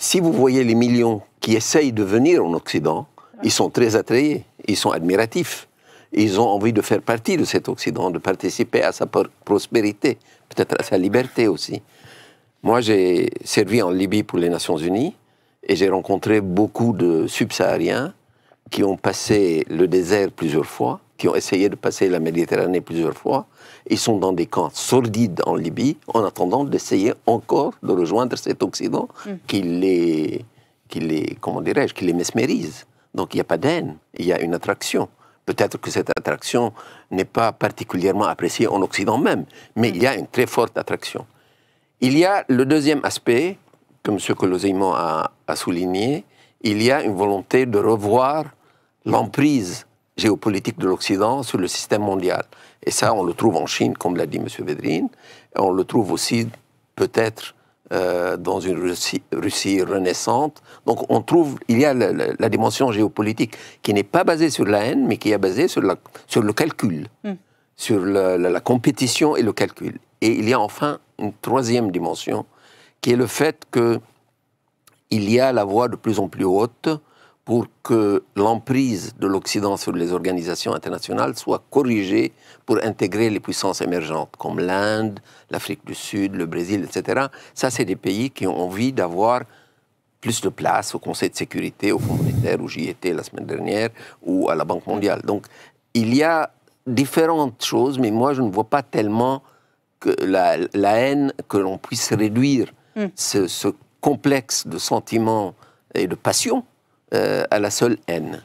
si vous voyez les millions qui essayent de venir en Occident, ils sont très attrayés, ils sont admiratifs. Ils ont envie de faire partie de cet Occident, de participer à sa prospérité, peut-être à sa liberté aussi. Moi, j'ai servi en Libye pour les Nations Unies et j'ai rencontré beaucoup de subsahariens qui ont passé le désert plusieurs fois qui ont essayé de passer la Méditerranée plusieurs fois. Ils sont dans des camps sordides en Libye, en attendant d'essayer encore de rejoindre cet Occident mm. qui les, qui les, comment dirais-je, qui les mesmérise. Donc il n'y a pas d'haine, il y a une attraction. Peut-être que cette attraction n'est pas particulièrement appréciée en Occident même, mais il y a une très forte attraction. Il y a le deuxième aspect, que M. Colosimo a souligné, il y a une volonté de revoir l'emprise géopolitique de l'Occident sur le système mondial. Et ça, on le trouve en Chine, comme l'a dit M. Védrine, et on le trouve aussi peut-être euh, dans une Russie, renaissante. Donc on trouve, il y a la, dimension géopolitique qui n'est pas basée sur la haine, mais qui est basée sur, la, sur le calcul, hmm. sur la, compétition et le calcul. Et il y a enfin une troisième dimension, qui est le fait que il y a la voix de plus en plus haute pour que l'emprise de l'Occident sur les organisations internationales soit corrigée pour intégrer les puissances émergentes comme l'Inde, l'Afrique du Sud, le Brésil, etc. Ça, c'est des pays qui ont envie d'avoir plus de place au Conseil de sécurité, au Fonds monétaire, où j'y étais la semaine dernière, ou à la Banque mondiale. Donc, il y a différentes choses, mais moi, je ne vois pas tellement que la, haine que l'on puisse réduire hmm. ce, ce complexe de sentiments et de passions euh, à la seule N.